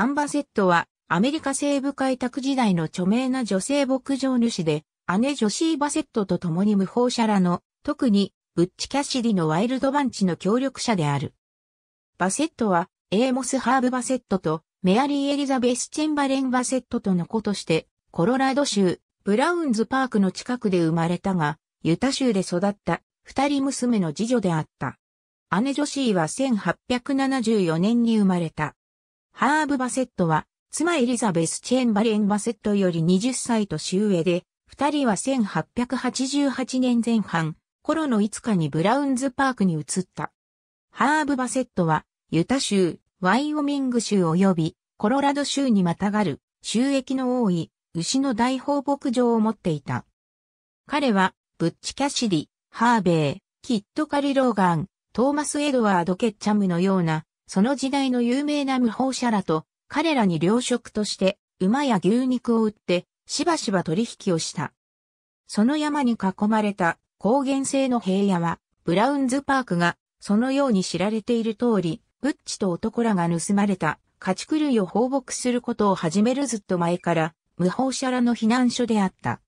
アンバセットはアメリカ西部開拓時代の著名な女性牧場主で、姉ジョシー・バセットと共に無法者らの、特に、ブッチ・キャシリのワイルドバンチの協力者である。バセットは、エーモス・ハーブ・バセットと、メアリー・エリザベス・チェンバレン・バセットとの子として、コロラド州、ブラウンズ・パークの近くで生まれたが、ユタ州で育った、二人娘の次女であった。姉ジョシーは1874年に生まれた。ハーブ・バセットは、妻エリザベス・チェンバレン・バセットより20歳年上で、二人は1888年前半、頃の5日にブラウンズパークに移った。ハーブ・バセットは、ユタ州、ワイオミング州及び、コロラド州にまたがる、収益の多い、牛の大放牧場を持っていた。彼は、ブッチ・キャシディ、ハーベイ、キッド・カリ・ローガン、トーマス・エドワード・ケッチャムのような、その時代の有名な無法者らと、彼らに糧食として、馬や牛肉を売って、しばしば取引をした。その山に囲まれた高原性の平野は、ブラウンズパークが、そのように知られている通り、ブッチと男らが盗まれた家畜類を放牧することを始めるずっと前から、無法者らの避難所であった。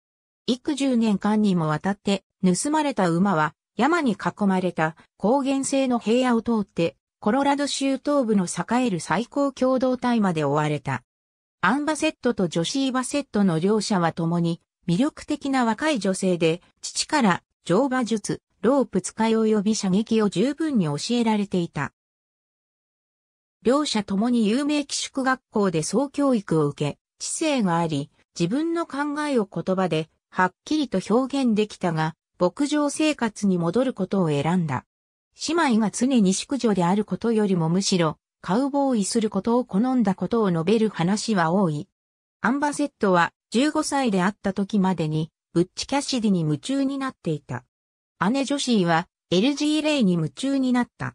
幾十年間にもわたって、盗まれた馬は、山に囲まれた高原性の平野を通って、コロラド州東部の栄える最高共同体まで追われた。アン・バセットとジョシー・バセットの両者は共に魅力的な若い女性で、父から乗馬術、ロープ使い及び射撃を十分に教えられていた。両者共に有名寄宿学校で総教育を受け、知性があり、自分の考えを言葉ではっきりと表現できたが、牧場生活に戻ることを選んだ。姉妹が常に淑女であることよりもむしろ、カウボーイすることを好んだことを述べる話は多い。アンバセットは15歳であった時までに、ブッチ・キャシディに夢中になっていた。姉ジョシーは、LG レイに夢中になった。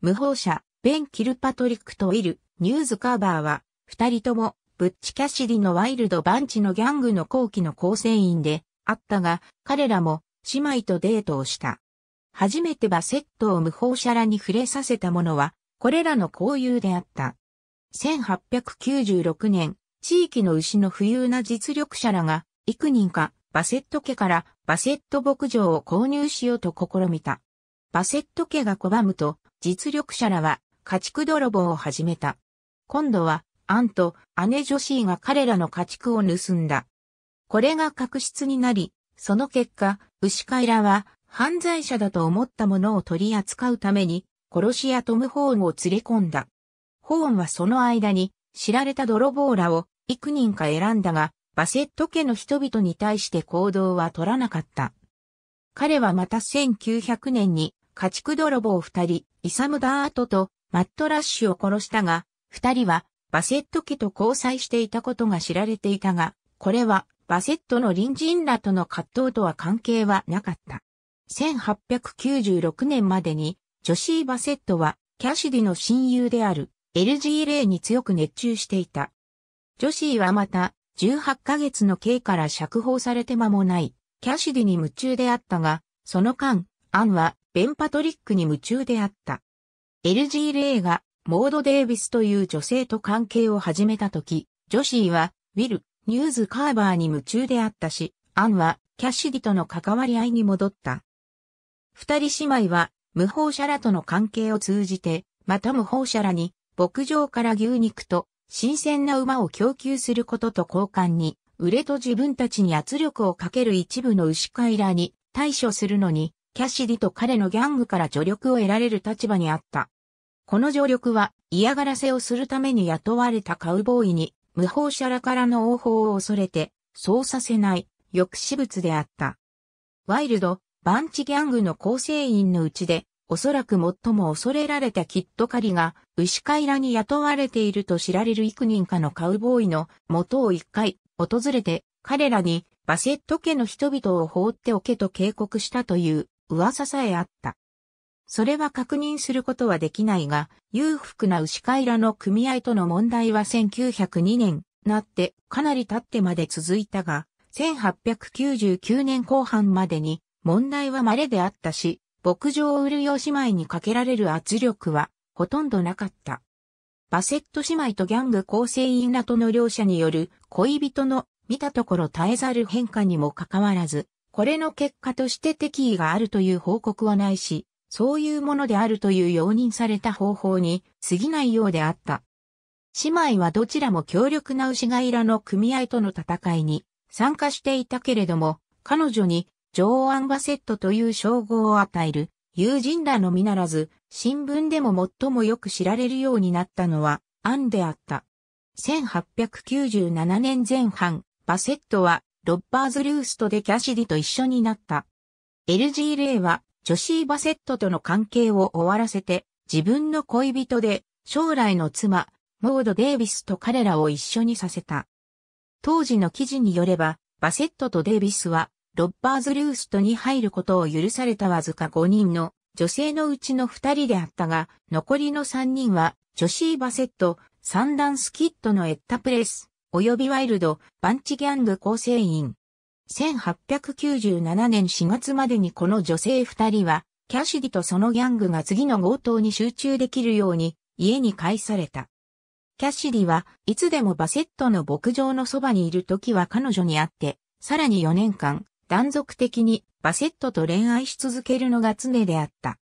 無法者、ベン・キルパトリックとイル、ニューズカーバーは、二人とも、ブッチ・キャシディのワイルド・バンチのギャングの後期の構成員で、あったが、彼らも、姉妹とデートをした。初めてバセットを無法者らに触れさせたものは、これらの交友であった。1896年、地域の牛の富裕な実力者らが、幾人か、バセット家からバセット牧場を購入しようと試みた。バセット家が拒むと、実力者らは家畜泥棒を始めた。今度は、アンと姉女子が彼らの家畜を盗んだ。これが確執になり、その結果、牛飼いらは犯罪者だと思ったものを取り扱うために、殺し屋トム・ホーンを連れ込んだ。ホーンはその間に、知られた泥棒らを幾人か選んだが、バセット家の人々に対して行動は取らなかった。彼はまた1900年に家畜泥棒二人、イサム・ダートとマット・ラッシュを殺したが、二人はバセット家と交際していたことが知られていたが、これはバセットの隣人らとの葛藤とは関係はなかった。1896年までに、ジョシー・バセットは、キャシディの親友である、LG レイに強く熱中していた。ジョシーはまた、18ヶ月の刑から釈放されて間もない、キャシディに夢中であったが、その間、アンは、ベンパトリックに夢中であった。LG レイが、モード・デイビスという女性と関係を始めた時、ジョシーは、ウィル、ニューズ・カーバーに夢中であったし、アンは、キャシディとの関わり合いに戻った。二人姉妹は、無法者らとの関係を通じて、また無法者らに、牧場から牛肉と、新鮮な馬を供給することと交換に、売れと自分たちに圧力をかける一部の牛飼いらに対処するのに、キャシディと彼のギャングから助力を得られる立場にあった。この助力は嫌がらせをするために雇われたカウボーイに無法者らからの応報を恐れてそうさせない抑止物であった。ワイルド、バンチギャングの構成員のうちで、おそらく最も恐れられたキットカリが、牛飼いらに雇われていると知られる幾人かのカウボーイの元を一回訪れて、彼らにバセット家の人々を放っておけと警告したという噂さえあった。それは確認することはできないが、裕福な牛飼いらの組合との問題は1902年なってかなり経ってまで続いたが、1899年後半までに問題は稀であったし、牧場を売るう姉妹にかけられる圧力はほとんどなかった。バセット姉妹とギャング構成員らとの両者による恋人の見たところ絶えざる変化にもかかわらず、これの結果として敵意があるという報告はないし、そういうものであるという容認された方法に過ぎないようであった。姉妹はどちらも強力な牛がいらの組合との戦いに参加していたけれども、彼女に女王アンバセットという称号を与える、友人らのみならず、新聞でも最もよく知られるようになったのは、アンであった。1897年前半、バセットは、ロッバーズ・ルーストでキャシディと一緒になった。LG レイは、ジョシー・バセットとの関係を終わらせて、自分の恋人で、将来の妻、モード・デイビスと彼らを一緒にさせた。当時の記事によれば、バセットとデイビスは、ロッパーズ・ルーストに入ることを許されたわずか5人の女性のうちの2人であったが、残りの3人は、ジョシー・バセット、サンダンス・キッドのエッタ・プレス、及びワイルド、バンチギャング構成員。1897年4月までにこの女性2人は、キャシディとそのギャングが次の強盗に集中できるように、家に帰された。キャシディはいつでもバセットの牧場のそばにいる時は彼女に会って、さらに4年間、断続的にバセットと恋愛し続けるのが常であった。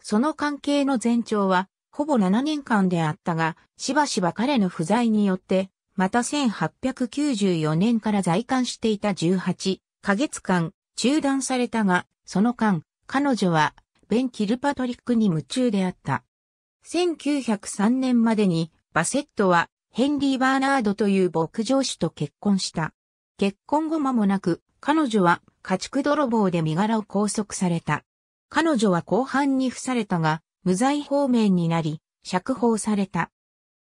その関係の前兆は、ほぼ7年間であったが、しばしば彼の不在によって、また1894年から在韓していた18ヶ月間中断されたが、その間、彼女はベン・キルパトリックに夢中であった。1903年までにバセットはヘンリー・バーナードという牧場主と結婚した。結婚後間もなく彼女は家畜泥棒で身柄を拘束された。彼女は後半に付されたが、無罪方面になり、釈放された。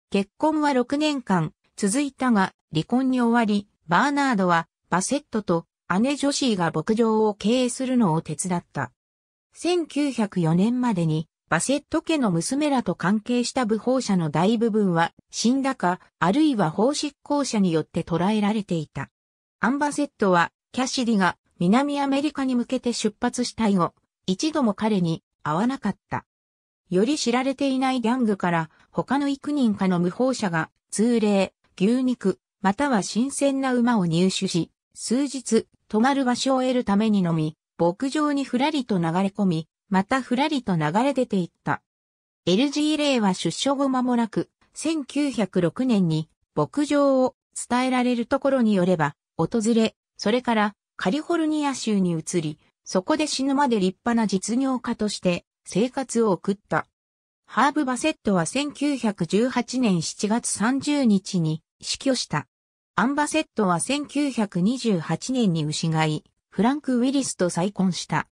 結婚は6年間続いたが、離婚に終わり、バーナードはバセットと姉ジョシーが牧場を経営するのを手伝った。1904年までに、バセット家の娘らと関係した部法者の大部分は死んだか、あるいは法執行者によって捕らえられていた。アンバセットはキャシディが南アメリカに向けて出発した以後、一度も彼に会わなかった。より知られていないギャングから他の幾人かの無法者が通例、牛肉、または新鮮な馬を入手し、数日泊まる場所を得るためにのみ、牧場にふらりと流れ込み、またふらりと流れ出ていった。LG レイは出所後間もなく、1906年に牧場を伝えられるところによれば、訪れ、それからカリフォルニア州に移り、そこで死ぬまで立派な実業家として生活を送った。ハーブ・バセットは1918年7月30日に死去した。アン・バセットは1928年に失い、フランク・ウィリスと再婚した。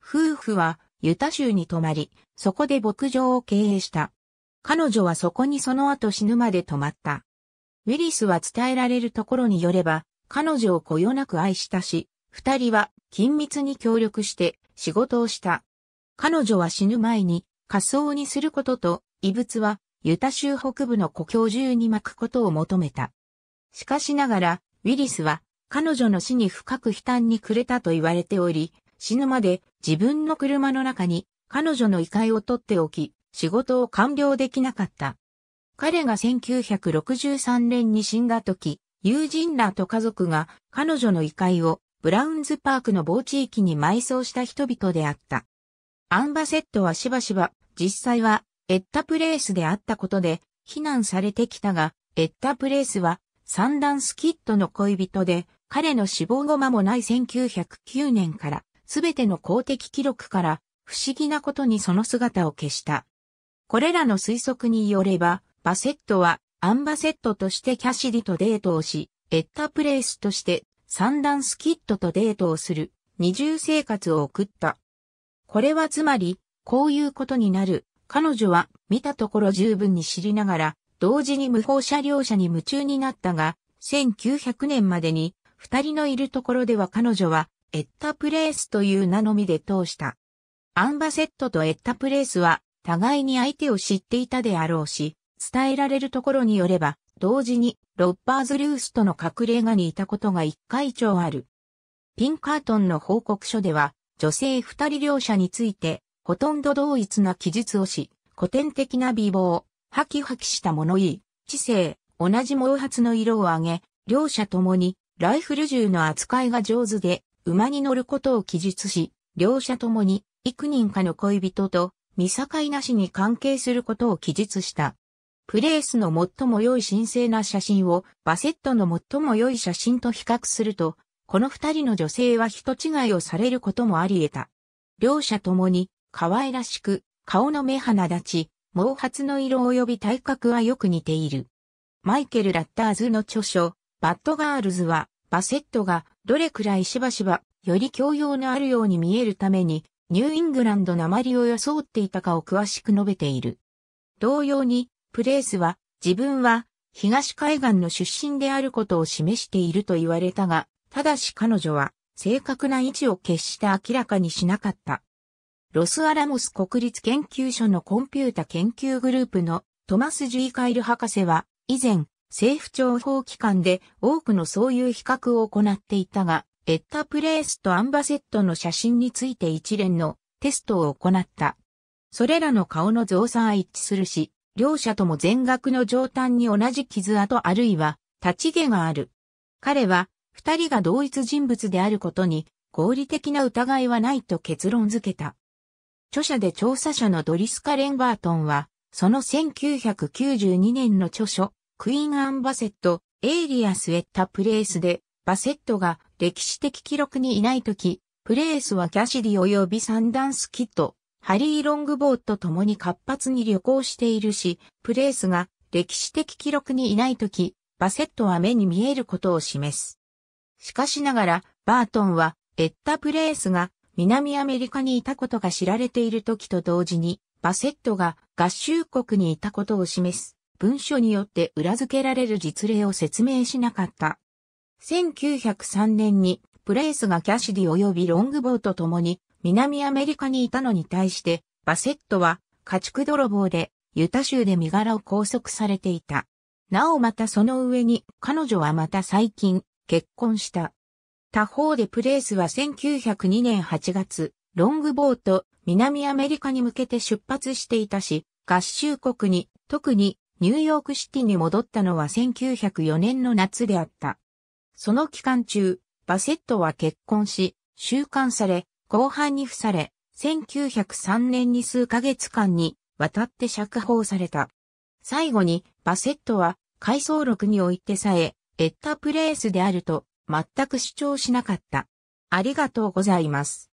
夫婦はユタ州に泊まり、そこで牧場を経営した。彼女はそこにその後死ぬまで泊まった。ウィリスは伝えられるところによれば、彼女をこよなく愛したし、二人は緊密に協力して仕事をした。彼女は死ぬ前に仮装にすることと、遺物はユタ州北部の故郷中に巻くことを求めた。しかしながら、ウィリスは彼女の死に深く悲嘆に暮れたと言われており、死ぬまで自分の車の中に彼女の遺骸を取っておき、仕事を完了できなかった。彼が1963年に死んだ時、友人らと家族が彼女の遺骸をブラウンズパークの某地域に埋葬した人々であった。アンバセットはしばしば、実際はエッタプレースであったことで、非難されてきたが、エッタプレースは、三段スキットの恋人で、彼の死亡後間もない1909年から、すべての公的記録から、不思議なことにその姿を消した。これらの推測によれば、バセットはアンバセットとしてキャシリとデートをし、エッタプレイスとしてサンダンスキッドとデートをする二重生活を送った。これはつまり、こういうことになる。彼女は見たところ十分に知りながら、同時に無法車両者に夢中になったが、1900年までに二人のいるところでは彼女はエッタプレイスという名のみで通した。アンバセットとエッタプレイスは互いに相手を知っていたであろうし、伝えられるところによれば、同時にロッパーズ・ルースとの隠れ家にいたことが一回上ある。ピンカートンの報告書では、女性二人両者について、ほとんど同一な記述をし、古典的な美貌、ハキハキした物言い、知性、同じ毛髪の色を上げ、両者ともにライフル銃の扱いが上手で、馬に乗ることを記述し、両者ともに幾人かの恋人と見境なしに関係することを記述した。プレースの最も良い神聖な写真をバセットの最も良い写真と比較すると、この二人の女性は人違いをされることもあり得た。両者ともに可愛らしく、顔の目鼻立ち、毛髪の色及び体格はよく似ている。マイケル・ラッターズの著書、バッドガールズは、バセットがどれくらいしばしばより教養のあるように見えるために、ニューイングランドなまりを装っていたかを詳しく述べている。同様に、プレースは、自分は、東海岸の出身であることを示していると言われたが、ただし彼女は、正確な位置を決して明らかにしなかった。ロスアラモス国立研究所のコンピュータ研究グループのトマス・ジュイ・カイル博士は、以前、政府情報機関で多くのそういう比較を行っていたが、エッタ・プレースとアンバセットの写真について一連のテストを行った。それらの顔の像差は一致するし、両者とも全額の上端に同じ傷跡あるいは立ち毛がある。彼は二人が同一人物であることに合理的な疑いはないと結論付けた。著者で調査者のドリスカ・レンバートンは、その1992年の著書、クイーン・アン・バセット、エイリアス・エッタ・プレイスで、バセットが歴史的記録にいないとき、プレイスはキャシディ及びサンダンス・キット、ハリー・ロングボーと共に活発に旅行しているし、プレースが歴史的記録にいないとき、バセットは目に見えることを示す。しかしながら、バートンは、エッタ・プレースが南アメリカにいたことが知られているときと同時に、バセットが合衆国にいたことを示す文書によって裏付けられる実例を説明しなかった。1903年にプレイスがキャシディ及びロングボーと共に南アメリカにいたのに対して、バセットは家畜泥棒でユタ州で身柄を拘束されていた。なおまたその上に彼女はまた最近結婚した。他方でプレースは1902年8月、ロングボート南アメリカに向けて出発していたし、合衆国に特にニューヨークシティに戻ったのは1904年の夏であった。その期間中、バセットは結婚し、収監され、後半に付され、1903年に数ヶ月間に渡って釈放された。最後に、バセットは、回想録においてさえ、エッタプレースであると、全く主張しなかった。ありがとうございます。